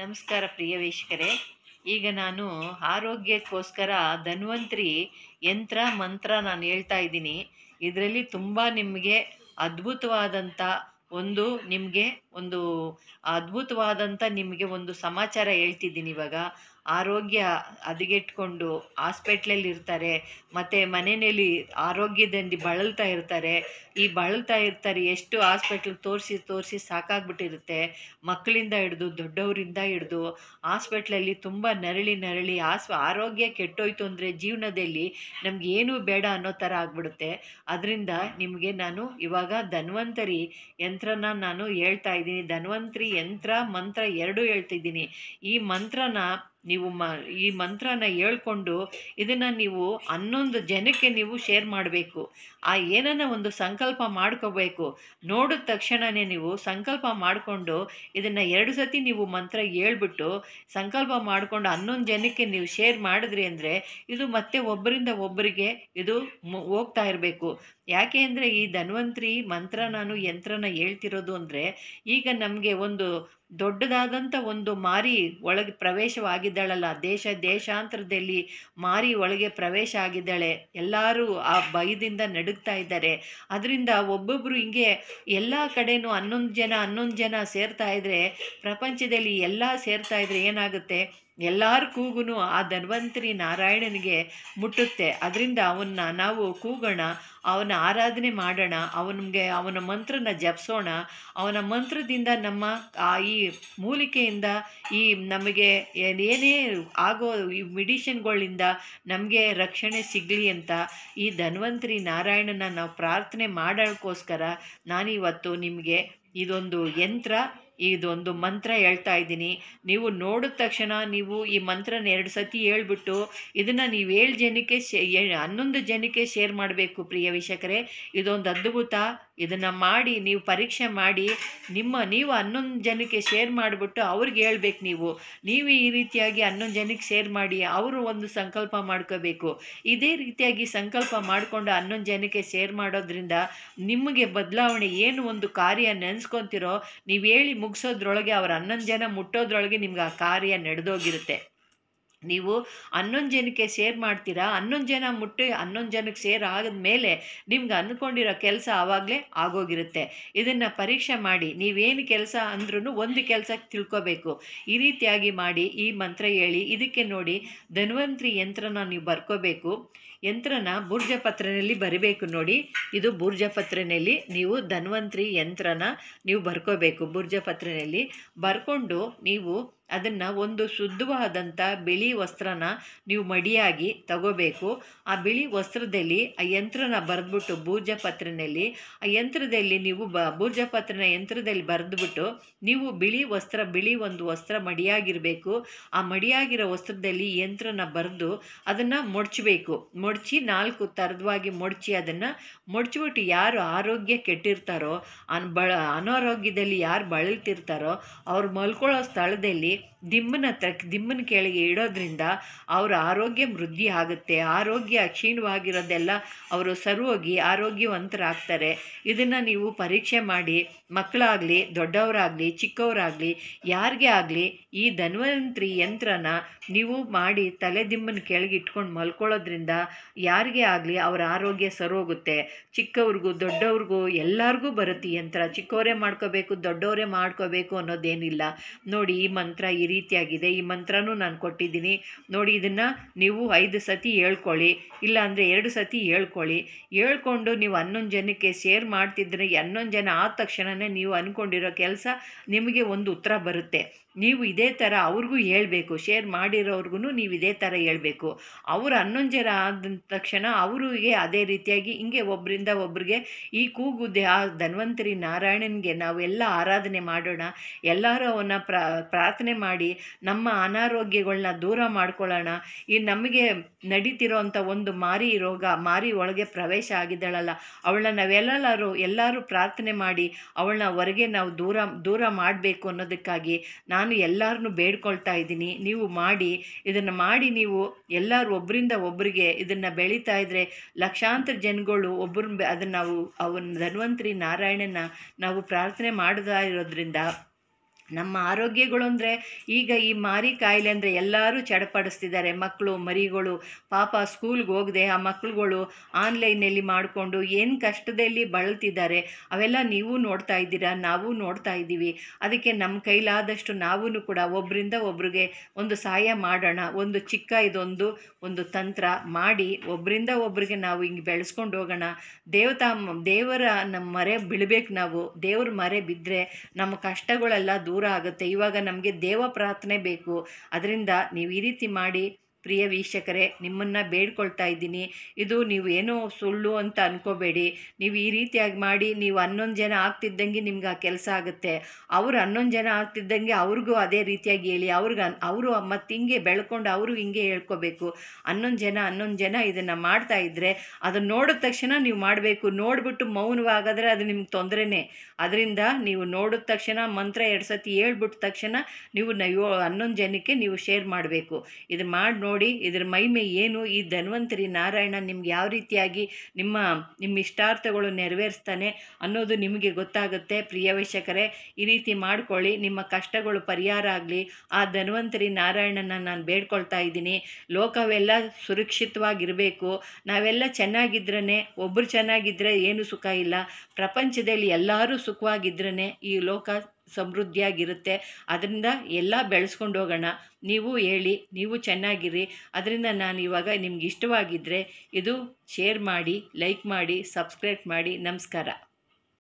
ನಮಸ್ಕಾರ ಪ್ರಿಯ ವೀಕ್ಷಕರೇ ಈಗ ನಾನು ಆರೋಗ್ಯಕ್ಕೋಸ್ಕರ ಧನ್ವಂತ್ರಿ ಯಂತ್ರ ಮಂತ್ರ ನಾನು ಹೇಳ್ತಾ ಇದ್ದೀನಿ ಇದರಲ್ಲಿ ತುಂಬ ನಿಮಗೆ ಅದ್ಭುತವಾದಂಥ ಒಂದು ನಿಮಗೆ ಒಂದು ಅದ್ಭುತವಾದಂಥ ನಿಮಗೆ ಒಂದು ಸಮಾಚಾರ ಹೇಳ್ತಿದ್ದೀನಿ ಇವಾಗ ಆರೋಗ್ಯ ಹದಗೆಟ್ಕೊಂಡು ಹಾಸ್ಪೆಟ್ಲಲ್ಲಿ ಇರ್ತಾರೆ ಮತ್ತು ಮನೆಯಲ್ಲಿ ಆರೋಗ್ಯದಲ್ಲಿ ಬಳಲ್ತಾ ಇರ್ತಾರೆ ಈ ಬಳಲ್ತಾ ಇರ್ತಾರೆ ಎಷ್ಟು ಹಾಸ್ಪೆಟ್ಲ್ ತೋರಿಸಿ ತೋರಿಸಿ ಸಾಕಾಗ್ಬಿಟ್ಟಿರುತ್ತೆ ಮಕ್ಕಳಿಂದ ಹಿಡ್ದು ದೊಡ್ಡವರಿಂದ ಹಿಡ್ದು ಹಾಸ್ಪೆಟ್ಲಲ್ಲಿ ತುಂಬ ನರಳಿ ನರಳಿ ಆಸ್ ಆರೋಗ್ಯ ಕೆಟ್ಟೋಯ್ತು ಅಂದರೆ ಜೀವನದಲ್ಲಿ ನಮ್ಗೆ ಏನೂ ಬೇಡ ಅನ್ನೋ ಥರ ಆಗಿಬಿಡುತ್ತೆ ಅದರಿಂದ ನಿಮಗೆ ನಾನು ಇವಾಗ ಧನ್ವಂತರಿ ಯಂತ್ರನ ನಾನು ಹೇಳ್ತಾ ಇದ್ದೀನಿ ಧನ್ವಂತರಿ ಯಂತ್ರ ಮಂತ್ರ ಎರಡೂ ಹೇಳ್ತಿದ್ದೀನಿ ಈ ಮಂತ್ರನ ನೀವು ಮ ಈ ಮಂತ್ರನ ಹೇಳ್ಕೊಂಡು ಇದನ್ನು ನೀವು ಹನ್ನೊಂದು ಜನಕ್ಕೆ ನೀವು ಶೇರ್ ಮಾಡಬೇಕು ಆ ಏನನ್ನ ಒಂದು ಸಂಕಲ್ಪ ಮಾಡ್ಕೋಬೇಕು ನೋಡಿದ ತಕ್ಷಣವೇ ನೀವು ಸಂಕಲ್ಪ ಮಾಡಿಕೊಂಡು ಇದನ್ನು ಎರಡು ಸತಿ ನೀವು ಮಂತ್ರ ಹೇಳ್ಬಿಟ್ಟು ಸಂಕಲ್ಪ ಮಾಡಿಕೊಂಡು ಹನ್ನೊಂದು ಜನಕ್ಕೆ ನೀವು ಶೇರ್ ಮಾಡಿದ್ರಿ ಅಂದರೆ ಇದು ಮತ್ತೆ ಒಬ್ಬರಿಂದ ಒಬ್ಬರಿಗೆ ಇದು ಹೋಗ್ತಾ ಇರಬೇಕು ಯಾಕೆ ಅಂದರೆ ಈ ಧನ್ವಂತ್ರಿ ಮಂತ್ರ ನಾನು ಯಂತ್ರನ ಹೇಳ್ತಿರೋದು ಅಂದರೆ ಈಗ ನಮಗೆ ಒಂದು ದೊಡ್ಡದಾದಂಥ ಒಂದು ಮಾರಿ ಒಳಗೆ ಪ್ರವೇಶವಾಗಿದ್ದಾಳಲ್ಲ ದೇಶ ದೇಶಾಂತರದಲ್ಲಿ ಮಾರಿ ಒಳಗೆ ಪ್ರವೇಶ ಆಗಿದ್ದಾಳೆ ಎಲ್ಲರೂ ಆ ಭಯದಿಂದ ನಡುಗ್ತಾ ಇದ್ದಾರೆ ಅದರಿಂದ ಒಬ್ಬೊಬ್ಬರು ಹಿಂಗೆ ಎಲ್ಲ ಕಡೆನೂ ಹನ್ನೊಂದು ಜನ ಹನ್ನೊಂದು ಜನ ಸೇರ್ತಾ ಇದ್ದರೆ ಪ್ರಪಂಚದಲ್ಲಿ ಎಲ್ಲ ಸೇರ್ತಾ ಇದ್ದರೆ ಏನಾಗುತ್ತೆ ಎಲ್ಲರ ಕೂಗು ಆ ಧನ್ವಂತರಿ ನಾರಾಯಣನಿಗೆ ಮುಟ್ಟುತ್ತೆ ಅದರಿಂದ ಅವನ್ನ ನಾವು ಕೂಗೋಣ ಅವನ ಆರಾಧನೆ ಮಾಡೋಣ ಅವನಿಗೆ ಅವನ ಮಂತ್ರನ ಜಪಿಸೋಣ ಅವನ ಮಂತ್ರದಿಂದ ನಮ್ಮ ಈ ಮೂಲಿಕೆಯಿಂದ ಈ ನಮಗೆ ಏನೇ ಆಗೋ ಈ ಮೆಡಿಷನ್ಗಳಿಂದ ನಮಗೆ ರಕ್ಷಣೆ ಸಿಗಲಿ ಅಂತ ಈ ಧನ್ವಂತರಿ ನಾರಾಯಣನ ನಾವು ಪ್ರಾರ್ಥನೆ ಮಾಡೋಕ್ಕೋಸ್ಕರ ನಾನಿವತ್ತು ನಿಮಗೆ ಇದೊಂದು ಯಂತ್ರ ಇದೊಂದು ಮಂತ್ರ ಹೇಳ್ತಾ ಇದ್ದೀನಿ ನೀವು ನೋಡಿದ ತಕ್ಷಣ ನೀವು ಈ ಮಂತ್ರನ ಎರಡು ಸತಿ ಹೇಳ್ಬಿಟ್ಟು ಇದನ್ನು ನೀವು ಏಳು ಜನಕ್ಕೆ ಶೇ ಹನ್ನೊಂದು ಜನಕ್ಕೆ ಶೇರ್ ಮಾಡಬೇಕು ಪ್ರಿಯ ವೀಕ್ಷಕರೇ ಇದೊಂದು ಅದ್ಭುತ ಇದನ್ನು ಮಾಡಿ ನೀವು ಪರೀಕ್ಷೆ ಮಾಡಿ ನಿಮ್ಮ ನೀವು ಹನ್ನೊಂದು ಜನಕ್ಕೆ ಶೇರ್ ಮಾಡಿಬಿಟ್ಟು ಅವ್ರಿಗೆ ಹೇಳ್ಬೇಕು ನೀವು ನೀವು ಈ ರೀತಿಯಾಗಿ ಹನ್ನೊಂದು ಜನಕ್ಕೆ ಶೇರ್ ಮಾಡಿ ಅವರು ಒಂದು ಸಂಕಲ್ಪ ಮಾಡ್ಕೋಬೇಕು ಇದೇ ರೀತಿಯಾಗಿ ಸಂಕಲ್ಪ ಮಾಡಿಕೊಂಡು ಹನ್ನೊಂದು ಜನಕ್ಕೆ ಶೇರ್ ಮಾಡೋದ್ರಿಂದ ನಿಮಗೆ ಬದಲಾವಣೆ ಏನು ಒಂದು ಕಾರ್ಯ ನೆನೆಸ್ಕೊತಿರೋ ನೀವು ಹೇಳಿ ಮುಗಿಸೋದ್ರೊಳಗೆ ಅವ್ರ ಹನ್ನೊಂದು ಜನ ಮುಟ್ಟೋದ್ರೊಳಗೆ ನಿಮ್ಗೆ ಆ ಕಾರ್ಯ ನಡೆದೋಗಿರುತ್ತೆ ನೀವು ಹನ್ನೊಂದು ಜನಕ್ಕೆ ಶೇರ್ ಮಾಡ್ತೀರಾ ಹನ್ನೊಂದು ಜನ ಮುಟ್ಟಿ ಹನ್ನೊಂದು ಜನಕ್ಕೆ ಸೇರ್ ಮೇಲೆ ನಿಮ್ಗೆ ಅಂದ್ಕೊಂಡಿರೋ ಕೆಲಸ ಆವಾಗಲೇ ಆಗೋಗಿರುತ್ತೆ ಇದನ್ನು ಪರೀಕ್ಷೆ ಮಾಡಿ ನೀವೇನು ಕೆಲಸ ಅಂದ್ರೂ ಒಂದು ಕೆಲಸಕ್ಕೆ ತಿಳ್ಕೋಬೇಕು ಈ ರೀತಿಯಾಗಿ ಮಾಡಿ ಈ ಮಂತ್ರ ಹೇಳಿ ಇದಕ್ಕೆ ನೋಡಿ ಧನ್ವಂತ್ರಿ ಯಂತ್ರನ ನೀವು ಬರ್ಕೋಬೇಕು ಯಂತ್ರನ ಬೂರ್ಜಪತ್ರೆಯಲ್ಲಿ ಬರಿಬೇಕು ನೋಡಿ ಇದು ಬೂರ್ಜಪತ್ರೆಯಲ್ಲಿ ನೀವು ಧನ್ವಂತ್ರಿ ಯಂತ್ರನ ನೀವು ಬರ್ಕೋಬೇಕು ಬೂರ್ಜಪತ್ರೆಯಲ್ಲಿ ಬರ್ಕೊಂಡು ನೀವು ಅದನ್ನು ಒಂದು ಶುದ್ಧವಾದಂಥ ಬಿಳಿ ವಸ್ತ್ರನ ನೀವು ಮಡಿಯಾಗಿ ತಗೋಬೇಕು ಆ ಬಿಳಿ ವಸ್ತ್ರದಲ್ಲಿ ಆ ಯಂತ್ರನ ಬರೆದ್ಬಿಟ್ಟು ಬೂರ್ಜ ಆ ಯಂತ್ರದಲ್ಲಿ ನೀವು ಬ ಬೂರ್ಜ ಪತ್ರನ ಯಂತ್ರದಲ್ಲಿ ಬರೆದ್ಬಿಟ್ಟು ನೀವು ಬಿಳಿ ವಸ್ತ್ರ ಬಿಳಿ ಒಂದು ವಸ್ತ್ರ ಮಡಿಯಾಗಿರಬೇಕು ಆ ಮಡಿಯಾಗಿರೋ ವಸ್ತ್ರದಲ್ಲಿ ಯಂತ್ರನ ಬರೆದು ಅದನ್ನು ಮುಡ್ಚಬೇಕು ಮಡಚಿ ನಾಲ್ಕು ಥರದ್ವಾಗಿ ಮಡಚಿ ಅದನ್ನು ಮಡಚಿಬಿಟ್ಟು ಯಾರು ಆರೋಗ್ಯ ಕೆಟ್ಟಿರ್ತಾರೋ ಅನ್ ಬಳ ಅನಾರೋಗ್ಯದಲ್ಲಿ ಯಾರು ಬಳಲ್ತಿರ್ತಾರೋ ಅವ್ರು ಮಲ್ಕೊಳ್ಳೋ ಸ್ಥಳದಲ್ಲಿ ದಿಮ್ಮನ ಹತ್ರ ದಿಮ್ಮನ ಕೆಳಗೆ ಇಡೋದ್ರಿಂದ ಅವರ ಆರೋಗ್ಯ ವೃದ್ಧಿ ಆಗುತ್ತೆ ಆರೋಗ್ಯ ಕ್ಷೀಣವಾಗಿರೋದೆಲ್ಲ ಅವರು ಸರೋಗಿ ಆರೋಗ್ಯವಂತರಾಗ್ತಾರೆ ಇದನ್ನು ನೀವು ಪರೀಕ್ಷೆ ಮಾಡಿ ಮಕ್ಕಳಾಗಲಿ ದೊಡ್ಡವರಾಗಲಿ ಚಿಕ್ಕವರಾಗಲಿ ಯಾರಿಗೆ ಆಗಲಿ ಈ ಧನ್ವಂತ್ರಿ ಯಂತ್ರನ ನೀವು ಮಾಡಿ ತಲೆ ದಿಮ್ಮನ ಕೆಳಗೆ ಇಟ್ಕೊಂಡು ಮಲ್ಕೊಳ್ಳೋದ್ರಿಂದ ಯಾರಿಗೆ ಆಗಲಿ ಅವರ ಆರೋಗ್ಯ ಸರೋಗುತ್ತೆ ಚಿಕ್ಕವ್ರಿಗೂ ದೊಡ್ಡವ್ರಿಗೂ ಎಲ್ಲರಿಗೂ ಬರುತ್ತೆ ಯಂತ್ರ ಚಿಕ್ಕವರೇ ಮಾಡ್ಕೋಬೇಕು ದೊಡ್ಡವರೇ ಮಾಡ್ಕೋಬೇಕು ಅನ್ನೋದೇನಿಲ್ಲ ನೋಡಿ ಈ ಮಂತ್ರ ಈ ರೀತಿಯಾಗಿದೆ ಈ ಮಂತ್ರನೂ ನಾನು ಕೊಟ್ಟಿದ್ದೀನಿ ನೋಡಿ ಇದನ್ನು ನೀವು ಐದು ಸತಿ ಹೇಳ್ಕೊಳ್ಳಿ ಇಲ್ಲಾಂದರೆ ಎರಡು ಸತಿ ಹೇಳ್ಕೊಳ್ಳಿ ಹೇಳ್ಕೊಂಡು ನೀವು ಹನ್ನೊಂದು ಜನಕ್ಕೆ ಶೇರ್ ಮಾಡ್ತಿದ್ರೆ ಹನ್ನೊಂದು ಜನ ಆದ ತಕ್ಷಣವೇ ನೀವು ಅಂದ್ಕೊಂಡಿರೋ ಕೆಲಸ ನಿಮಗೆ ಒಂದು ಉತ್ತರ ಬರುತ್ತೆ ನೀವು ಇದೇ ಥರ ಅವ್ರಿಗೂ ಹೇಳಬೇಕು ಶೇರ್ ಮಾಡಿರೋರ್ಗು ನೀವು ಇದೇ ಥರ ಹೇಳಬೇಕು ಅವರು ಹನ್ನೊಂದು ಜನ ಆದ ತಕ್ಷಣ ಅವರಿಗೆ ಅದೇ ರೀತಿಯಾಗಿ ಹಿಂಗೆ ಒಬ್ಬರಿಂದ ಒಬ್ರಿಗೆ ಈ ಕೂಗುದ್ದೆ ಆ ಧನ್ವಂತರಿ ನಾರಾಯಣನಿಗೆ ನಾವೆಲ್ಲ ಆರಾಧನೆ ಮಾಡೋಣ ಎಲ್ಲರೂ ಅವನ್ನ ಪ್ರಾರ್ಥನೆ ಮಾಡಿ ಮಾಡಿ ನಮ್ಮ ಅನಾರೋಗ್ಯಗಳನ್ನ ದೂರ ಮಾಡ್ಕೊಳ್ಳೋಣ ಈ ನಮಗೆ ನಡೀತಿರೋ ಒಂದು ಮಾರಿ ರೋಗ ಮಾರಿ ಒಳಗೆ ಪ್ರವೇಶ ಆಗಿದ್ದಾಳಲ್ಲ ಅವಳನ್ನ ನಾವೆಲ್ಲರೂ ಎಲ್ಲರೂ ಪ್ರಾರ್ಥನೆ ಮಾಡಿ ಅವಳನ್ನ ಹೊರಗೆ ನಾವು ದೂರ ದೂರ ಮಾಡಬೇಕು ಅನ್ನೋದಕ್ಕಾಗಿ ನಾನು ಎಲ್ಲರನ್ನೂ ಬೇಡ್ಕೊಳ್ತಾ ಇದ್ದೀನಿ ನೀವು ಮಾಡಿ ಇದನ್ನು ಮಾಡಿ ನೀವು ಎಲ್ಲರೂ ಒಬ್ಬರಿಂದ ಒಬ್ಬರಿಗೆ ಇದನ್ನು ಬೆಳೀತಾ ಇದ್ದರೆ ಲಕ್ಷಾಂತರ ಜನಗಳು ಒಬ್ಬರು ಅದನ್ನು ನಾವು ಅವನ ಧನ್ವಂತರಿ ನಾರಾಯಣನ ನಾವು ಪ್ರಾರ್ಥನೆ ಮಾಡ್ತಾ ಇರೋದ್ರಿಂದ ನಮ್ಮ ಆರೋಗ್ಯಗಳು ಅಂದರೆ ಈಗ ಈ ಮಾರಿ ಕಾಯಿಲೆ ಅಂದರೆ ಎಲ್ಲರೂ ಚಡಪಡಿಸ್ತಿದ್ದಾರೆ ಮಕ್ಕಳು ಮರಿಗಳು ಪಾಪ ಸ್ಕೂಲ್ಗೆ ಹೋಗದೆ ಆ ಮಕ್ಕಳುಗಳು ಆನ್ಲೈನಲ್ಲಿ ಮಾಡಿಕೊಂಡು ಏನು ಕಷ್ಟದಲ್ಲಿ ಬಳಲ್ತಿದ್ದಾರೆ ಅವೆಲ್ಲ ನೀವು ನೋಡ್ತಾ ಇದ್ದೀರಾ ನಾವು ನೋಡ್ತಾ ಇದ್ದೀವಿ ಅದಕ್ಕೆ ನಮ್ಮ ಕೈಲಾದಷ್ಟು ನಾವೂ ಕೂಡ ಒಬ್ಬರಿಂದ ಒಬ್ರಿಗೆ ಒಂದು ಸಹಾಯ ಮಾಡೋಣ ಒಂದು ಚಿಕ್ಕ ಇದೊಂದು ಒಂದು ತಂತ್ರ ಮಾಡಿ ಒಬ್ಬರಿಂದ ಒಬ್ರಿಗೆ ನಾವು ಹಿಂಗೆ ಬೆಳೆಸ್ಕೊಂಡು ಹೋಗೋಣ ದೇವತಾ ದೇವರ ನಮ್ಮ ಮರೆ ಬಿಳ್ಬೇಕು ನಾವು ದೇವ್ರ ಮರೆ ಬಿದ್ದರೆ ನಮ್ಮ ಕಷ್ಟಗಳೆಲ್ಲ ದೂರ ದೂರ ಆಗುತ್ತೆ ಇವಾಗ ನಮಗೆ ದೇವ ಪ್ರಾರ್ಥನೆ ಬೇಕು ಅದರಿಂದ ನೀವು ಈ ರೀತಿ ಮಾಡಿ ಪ್ರಿಯ ವೀಕ್ಷಕರೇ ನಿಮ್ಮನ್ನು ಬೇಡ್ಕೊಳ್ತಾ ಇದ್ದೀನಿ ಇದು ನೀವು ಏನೋ ಸುಳ್ಳು ಅಂತ ಅನ್ಕೋಬೇಡಿ ನೀವು ಈ ರೀತಿಯಾಗಿ ಮಾಡಿ ನೀವು ಹನ್ನೊಂದು ಜನ ಆಗ್ತಿದ್ದಂಗೆ ನಿಮ್ಗೆ ಆ ಕೆಲಸ ಆಗುತ್ತೆ ಅವ್ರು ಹನ್ನೊಂದು ಜನ ಆಗ್ತಿದ್ದಂಗೆ ಅವ್ರಿಗೂ ಅದೇ ರೀತಿಯಾಗಿ ಹೇಳಿ ಅವ್ರಿಗೆ ಅವರು ಮತ್ತು ಹಿಂಗೆ ಬೆಳ್ಕೊಂಡು ಅವರು ಹಿಂಗೆ ಹೇಳ್ಕೊಬೇಕು ಹನ್ನೊಂದು ಜನ ಹನ್ನೊಂದು ಜನ ಇದನ್ನು ಮಾಡ್ತಾ ಇದ್ದರೆ ಅದನ್ನು ನೋಡಿದ ತಕ್ಷಣ ನೀವು ಮಾಡಬೇಕು ನೋಡಿಬಿಟ್ಟು ಮೌನವಾಗಾದರೆ ಅದು ನಿಮ್ಗೆ ತೊಂದರೆನೇ ಅದರಿಂದ ನೀವು ನೋಡಿದ ತಕ್ಷಣ ಮಂತ್ರ ಎರಡು ಸತಿ ಹೇಳ್ಬಿಟ್ಟ ತಕ್ಷಣ ನೀವು ಹನ್ನೊಂದು ಜನಕ್ಕೆ ನೀವು ಶೇರ್ ಮಾಡಬೇಕು ಇದು ಮಾಡಿ ನೋಡಿ ನೋಡಿ ಇದರ ಮಹಿಮೆ ಏನು ಈ ಧನ್ವಂತರಿ ನಾರಾಯಣ ನಿಮ್ಗೆ ಯಾವ ರೀತಿಯಾಗಿ ನಿಮ್ಮ ನಿಮ್ಮ ಇಷ್ಟಾರ್ಥಗಳು ನೆರವೇರಿಸ್ತಾನೆ ಅನ್ನೋದು ನಿಮಗೆ ಗೊತ್ತಾಗುತ್ತೆ ಪ್ರಿಯವೇಶಕರೇ ಈ ರೀತಿ ಮಾಡ್ಕೊಳ್ಳಿ ನಿಮ್ಮ ಕಷ್ಟಗಳು ಪರಿಹಾರ ಆಗಲಿ ಆ ಧನ್ವಂತರಿ ನಾರಾಯಣನ ನಾನು ಬೇಡ್ಕೊಳ್ತಾ ಇದ್ದೀನಿ ಲೋಕವೆಲ್ಲ ಸುರಕ್ಷಿತವಾಗಿರಬೇಕು ನಾವೆಲ್ಲ ಚೆನ್ನಾಗಿದ್ರೇ ಒಬ್ಬರು ಚೆನ್ನಾಗಿದ್ದರೆ ಏನು ಸುಖ ಇಲ್ಲ ಪ್ರಪಂಚದಲ್ಲಿ ಎಲ್ಲರೂ ಸುಖವಾಗಿದ್ರೇ ಈ ಲೋಕ ಸಮೃದ್ಧಿಯಾಗಿರುತ್ತೆ ಅದರಿಂದ ಎಲ್ಲ ಬೆಳೆಸ್ಕೊಂಡು ಹೋಗೋಣ ನೀವು ಹೇಳಿ ನೀವು ಚೆನ್ನಾಗಿರಿ ಅದರಿಂದ ನಾನು ಇವಾಗ ನಿಮ್ಗೆ ಇಷ್ಟವಾಗಿದ್ದರೆ ಇದು ಶೇರ್ ಮಾಡಿ ಲೈಕ್ ಮಾಡಿ ಸಬ್ಸ್ಕ್ರೈಬ್ ಮಾಡಿ ನಮಸ್ಕಾರ